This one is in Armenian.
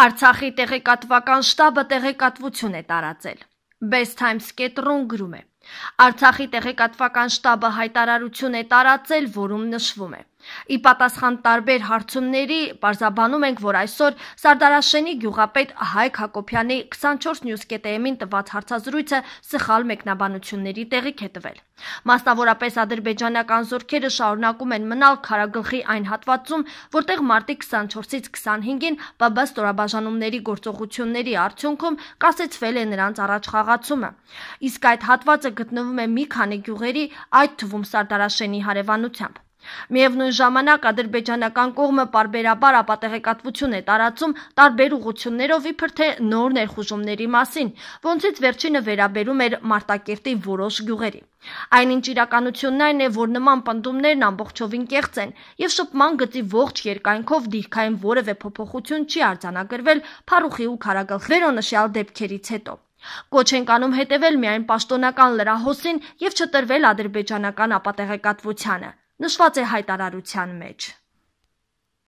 Արցախի տեղեկատվական շտաբը տեղեկատվություն է տարածել։ Best Times.ru-ն գրում է. Արցախի տեղեկատվական շտաբը հայտարարություն է տարածել, որում նշվում է. Ի պատասխան տարբեր հարցումների պարզաբանում ենք, որ այսօր Սարդարաշենի գյուղապետ Հայկ Հակոբյանի 24 News KTM-ին տված հարցազրույցը սխալ մեկնաբանությունների տեղիք է տվել։ Մասնավորապես ադրբեջանական զորքերը շարունակում են մնալ քարագլխի այն հատվածում, որտեղ մարտի 24-ից 25-ին ԲԲ ստորաբաժանումների գործողությունների արդյունքում կասեցվել է նրանց առաջխաղացումը։ Իսկ այդ հատվածը գտնվում է մի քանի գյուղերի, այդ թվում Սարդարաշենի հարևանությամբ։ Միևնույն ժամանակ ադրբեջանական կողմը բարբերաբար ապատեղեկատվություն է տարածում տարբեր ուղություններով իբր թե նոր ներխուժումների մասին, ոնցից վերջինը վերաբերում էր Մարտակերտի որոշ գյուղերի։ Այնինչ իրականությունն այն է, որ նման պնդումներն ամբողջովին կեղծ են եւ շփման գծի ողջ երկայնքով դիրքային որևէ փոփոխություն չի արձանագրվել Փարուխի ու Քարագլխերո նշյալ դեպքերից հետո։ Կոչ ենք անում հետևել միայն պաշտոնական լրահոսին եւ չտրվել ադրբեջանական ապատեղեկատվությանը նշված է հայտարարության մեջ։